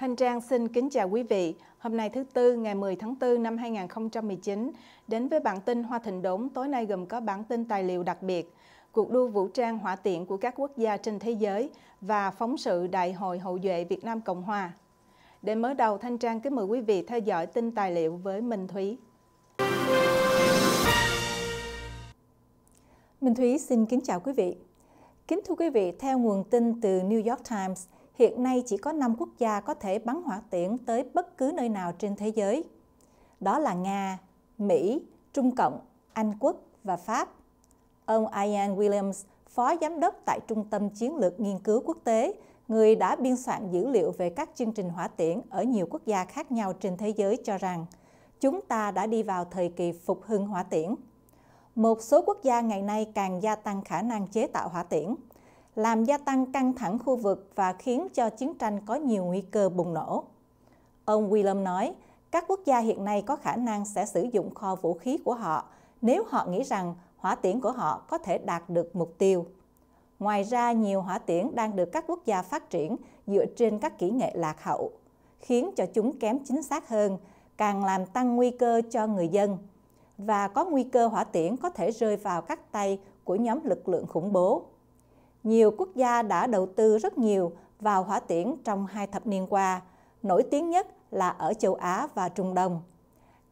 Thanh Trang xin kính chào quý vị. Hôm nay thứ Tư ngày 10 tháng 4 năm 2019, đến với bản tin Hoa Thịnh Đốn tối nay gồm có bản tin tài liệu đặc biệt, cuộc đua vũ trang hỏa tiện của các quốc gia trên thế giới và phóng sự Đại hội Hậu duệ Việt Nam Cộng Hòa. Để mở đầu, Thanh Trang kính mời quý vị theo dõi tin tài liệu với Minh Thúy. Minh Thúy xin kính chào quý vị. Kính thưa quý vị, theo nguồn tin từ New York Times, hiện nay chỉ có 5 quốc gia có thể bắn hỏa tiễn tới bất cứ nơi nào trên thế giới. Đó là Nga, Mỹ, Trung Cộng, Anh Quốc và Pháp. Ông Ian Williams, phó giám đốc tại Trung tâm Chiến lược Nghiên cứu Quốc tế, người đã biên soạn dữ liệu về các chương trình hỏa tiễn ở nhiều quốc gia khác nhau trên thế giới cho rằng chúng ta đã đi vào thời kỳ phục hưng hỏa tiễn. Một số quốc gia ngày nay càng gia tăng khả năng chế tạo hỏa tiễn – làm gia tăng căng thẳng khu vực và khiến cho chiến tranh có nhiều nguy cơ bùng nổ. Ông William nói, các quốc gia hiện nay có khả năng sẽ sử dụng kho vũ khí của họ nếu họ nghĩ rằng hỏa tiễn của họ có thể đạt được mục tiêu. Ngoài ra, nhiều hỏa tiễn đang được các quốc gia phát triển dựa trên các kỹ nghệ lạc hậu, khiến cho chúng kém chính xác hơn, càng làm tăng nguy cơ cho người dân. Và có nguy cơ hỏa tiễn có thể rơi vào các tay của nhóm lực lượng khủng bố nhiều quốc gia đã đầu tư rất nhiều vào hỏa tiễn trong hai thập niên qua, nổi tiếng nhất là ở châu Á và Trung Đông.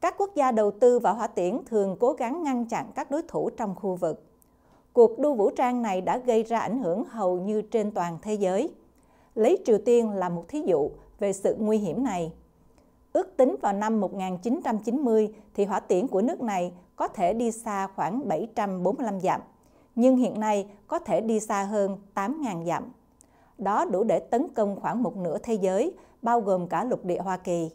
Các quốc gia đầu tư vào hỏa tiễn thường cố gắng ngăn chặn các đối thủ trong khu vực. Cuộc đua vũ trang này đã gây ra ảnh hưởng hầu như trên toàn thế giới. Lấy Triều Tiên là một thí dụ về sự nguy hiểm này. Ước tính vào năm 1990 thì hỏa tiễn của nước này có thể đi xa khoảng 745 dặm nhưng hiện nay có thể đi xa hơn 8.000 dặm. Đó đủ để tấn công khoảng một nửa thế giới, bao gồm cả lục địa Hoa Kỳ.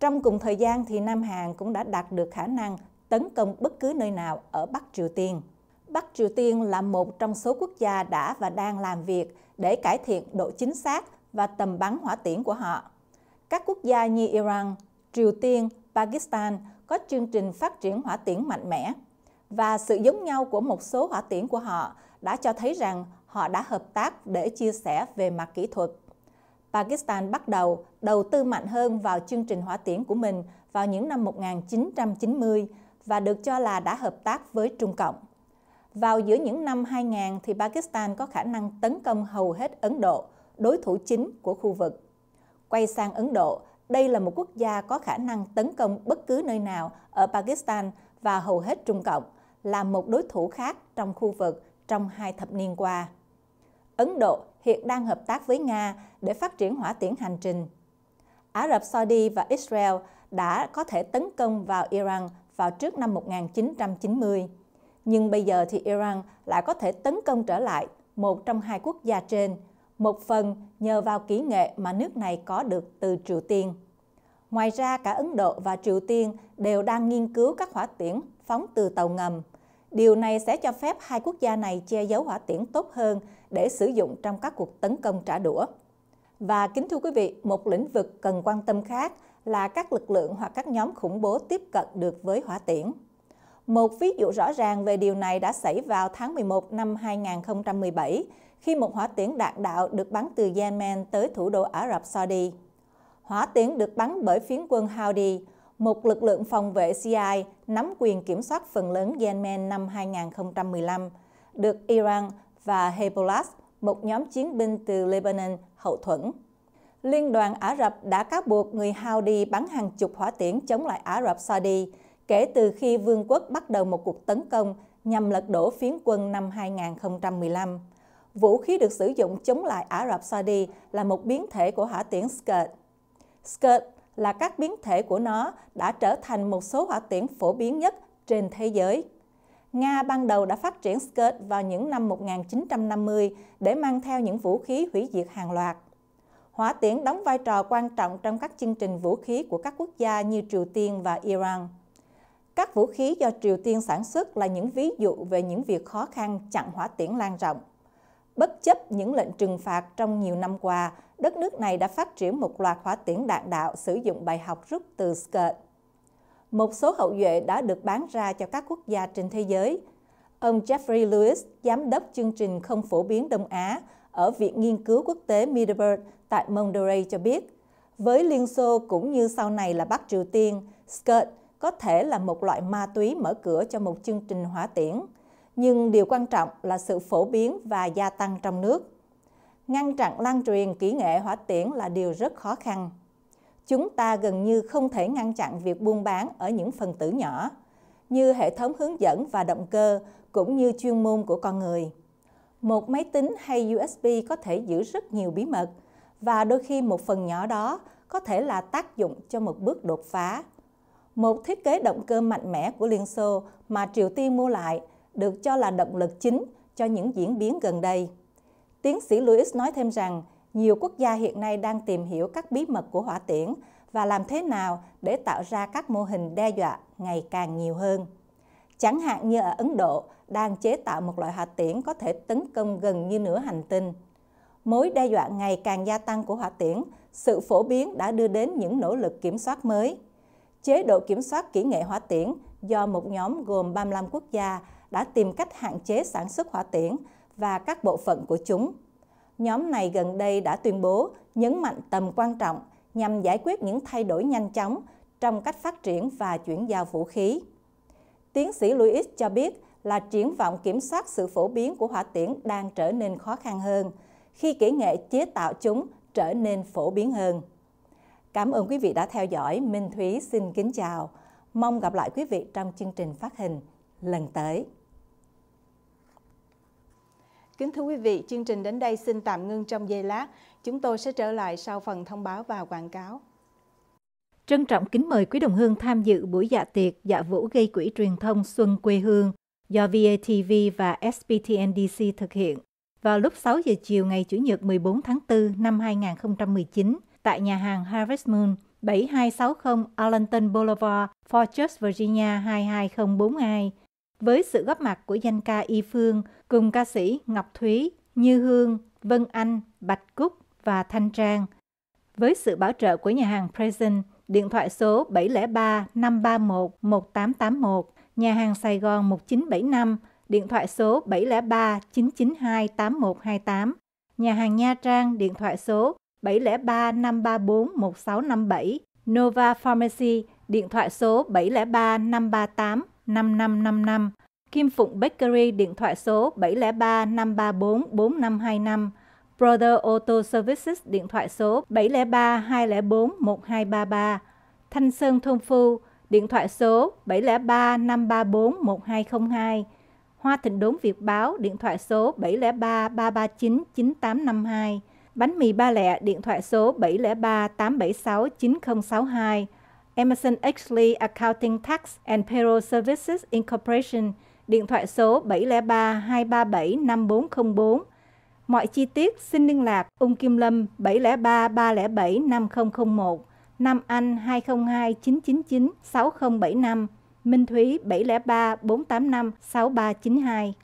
Trong cùng thời gian thì Nam Hàn cũng đã đạt được khả năng tấn công bất cứ nơi nào ở Bắc Triều Tiên. Bắc Triều Tiên là một trong số quốc gia đã và đang làm việc để cải thiện độ chính xác và tầm bắn hỏa tiễn của họ. Các quốc gia như Iran, Triều Tiên, Pakistan có chương trình phát triển hỏa tiễn mạnh mẽ và sự giống nhau của một số hỏa tiễn của họ đã cho thấy rằng họ đã hợp tác để chia sẻ về mặt kỹ thuật. Pakistan bắt đầu đầu tư mạnh hơn vào chương trình hỏa tiễn của mình vào những năm 1990 và được cho là đã hợp tác với Trung Cộng. Vào giữa những năm 2000 thì Pakistan có khả năng tấn công hầu hết Ấn Độ, đối thủ chính của khu vực. Quay sang Ấn Độ, đây là một quốc gia có khả năng tấn công bất cứ nơi nào ở Pakistan và hầu hết Trung Cộng – là một đối thủ khác trong khu vực trong hai thập niên qua. Ấn Độ hiện đang hợp tác với Nga để phát triển hỏa tiễn hành trình. Ả Rập Saudi và Israel đã có thể tấn công vào Iran vào trước năm 1990. Nhưng bây giờ thì Iran lại có thể tấn công trở lại một trong hai quốc gia trên, một phần nhờ vào kỹ nghệ mà nước này có được từ Triều Tiên. Ngoài ra, cả Ấn Độ và Triều Tiên đều đang nghiên cứu các hỏa tiễn phóng từ tàu ngầm. Điều này sẽ cho phép hai quốc gia này che giấu hỏa tiễn tốt hơn để sử dụng trong các cuộc tấn công trả đũa. Và kính thưa quý vị, một lĩnh vực cần quan tâm khác là các lực lượng hoặc các nhóm khủng bố tiếp cận được với hỏa tiễn. Một ví dụ rõ ràng về điều này đã xảy vào tháng 11 năm 2017 khi một hỏa tiễn đạn đạo được bắn từ Yemen tới thủ đô Ả Rập Saudi. Hỏa tiễn được bắn bởi phiến quân Houthi, một lực lượng phòng vệ CIA nắm quyền kiểm soát phần lớn Yemen năm 2015, được Iran và Hezbollah, một nhóm chiến binh từ Lebanon, hậu thuẫn. Liên đoàn Ả Rập đã cáo buộc người Houthi bắn hàng chục hỏa tiễn chống lại Ả Rập Saudi kể từ khi vương quốc bắt đầu một cuộc tấn công nhằm lật đổ phiến quân năm 2015. Vũ khí được sử dụng chống lại Ả Rập Saudi là một biến thể của hỏa tiễn Scud. Scud là các biến thể của nó đã trở thành một số hỏa tiễn phổ biến nhất trên thế giới. Nga ban đầu đã phát triển Scud vào những năm 1950 để mang theo những vũ khí hủy diệt hàng loạt. Hỏa tiễn đóng vai trò quan trọng trong các chương trình vũ khí của các quốc gia như Triều Tiên và Iran. Các vũ khí do Triều Tiên sản xuất là những ví dụ về những việc khó khăn chặn hỏa tiễn lan rộng. Bất chấp những lệnh trừng phạt trong nhiều năm qua, đất nước này đã phát triển một loạt hỏa tiễn đạn đạo sử dụng bài học rút từ SCUD. Một số hậu duệ đã được bán ra cho các quốc gia trên thế giới. Ông Jeffrey Lewis, giám đốc chương trình không phổ biến Đông Á ở Viện Nghiên cứu Quốc tế Middleburg tại Monterey cho biết, với Liên Xô cũng như sau này là Bắc Triều Tiên, SCUD có thể là một loại ma túy mở cửa cho một chương trình hỏa tiễn – nhưng điều quan trọng là sự phổ biến và gia tăng trong nước. Ngăn chặn lan truyền kỹ nghệ hỏa tiễn là điều rất khó khăn. Chúng ta gần như không thể ngăn chặn việc buôn bán ở những phần tử nhỏ, như hệ thống hướng dẫn và động cơ cũng như chuyên môn của con người. Một máy tính hay USB có thể giữ rất nhiều bí mật và đôi khi một phần nhỏ đó có thể là tác dụng cho một bước đột phá. Một thiết kế động cơ mạnh mẽ của Liên Xô mà Triều Tiên mua lại được cho là động lực chính cho những diễn biến gần đây. Tiến sĩ Lewis nói thêm rằng, nhiều quốc gia hiện nay đang tìm hiểu các bí mật của hỏa tiễn và làm thế nào để tạo ra các mô hình đe dọa ngày càng nhiều hơn. Chẳng hạn như ở Ấn Độ đang chế tạo một loại hỏa tiễn có thể tấn công gần như nửa hành tinh. Mối đe dọa ngày càng gia tăng của hỏa tiễn, sự phổ biến đã đưa đến những nỗ lực kiểm soát mới. Chế độ kiểm soát kỹ nghệ hỏa tiễn do một nhóm gồm 35 quốc gia đã tìm cách hạn chế sản xuất hỏa tiễn và các bộ phận của chúng. Nhóm này gần đây đã tuyên bố nhấn mạnh tầm quan trọng nhằm giải quyết những thay đổi nhanh chóng trong cách phát triển và chuyển giao vũ khí. Tiến sĩ Lewis cho biết là triển vọng kiểm soát sự phổ biến của hỏa tiễn đang trở nên khó khăn hơn khi kỹ nghệ chế tạo chúng trở nên phổ biến hơn. Cảm ơn quý vị đã theo dõi. Minh Thúy xin kính chào. Mong gặp lại quý vị trong chương trình phát hình lần tới. Kính thưa quý vị, chương trình đến đây xin tạm ngưng trong giây lát. Chúng tôi sẽ trở lại sau phần thông báo và quảng cáo. Trân trọng kính mời quý đồng hương tham dự buổi dạ tiệc dạ vũ gây quỹ truyền thông Xuân quê hương do VATV và SPTNDC thực hiện vào lúc 6 giờ chiều ngày Chủ nhật 14 tháng 4 năm 2019 tại nhà hàng Harvest Moon, 7260 Arlington Boulevard, Fort Virginia 22042 với sự góp mặt của danh ca Y Phương cùng ca sĩ Ngọc Thúy, Như Hương, Vân Anh, Bạch Cúc và Thanh Trang. Với sự bảo trợ của nhà hàng Present, điện thoại số 703 531 1881, nhà hàng Sài Gòn 1975, điện thoại số 703 992 8128, nhà hàng Nha Trang điện thoại số 703 534 1657, Nova Pharmacy điện thoại số 703 538 5555, Kim Phụng Bakery điện thoại số 703 534 4525, Brother Auto Services điện thoại số 703 204 1233, Thanh Sơn Thôn Phu điện thoại số 703 534 1202, Hoa Thịnh Đốn Việt Báo điện thoại số 703 339 9852, Bánh mì ba lẹ điện thoại số 703 876 9062, Emerson Exley Accounting Tax and Payroll Services Incorporation, điện thoại số 703 237 5404. Mọi chi tiết xin liên lạc Ung Kim Lâm 703 307 5001, Nam Anh 202 999 6075, Minh Thúy 703 485 6392.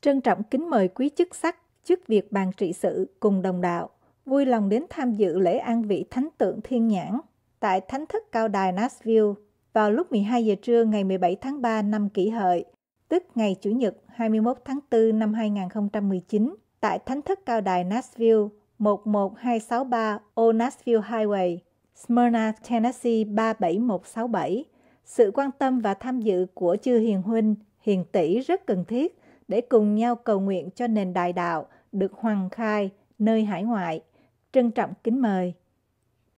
Trân trọng kính mời quý chức sắc, chức việc bàn trị sự cùng đồng đạo, vui lòng đến tham dự lễ an vị thánh tượng thiên nhãn tại Thánh thất Cao đài Nashville vào lúc 12 giờ trưa ngày 17 tháng 3 năm kỷ hợi, tức ngày Chủ nhật 21 tháng 4 năm 2019 tại Thánh thất Cao đài Nashville 11263 O Nashville Highway, Smyrna, Tennessee 37167. Sự quan tâm và tham dự của chư hiền huynh, hiền tỷ rất cần thiết để cùng nhau cầu nguyện cho nền đại đạo được hoàng khai nơi hải ngoại. Trân trọng kính mời.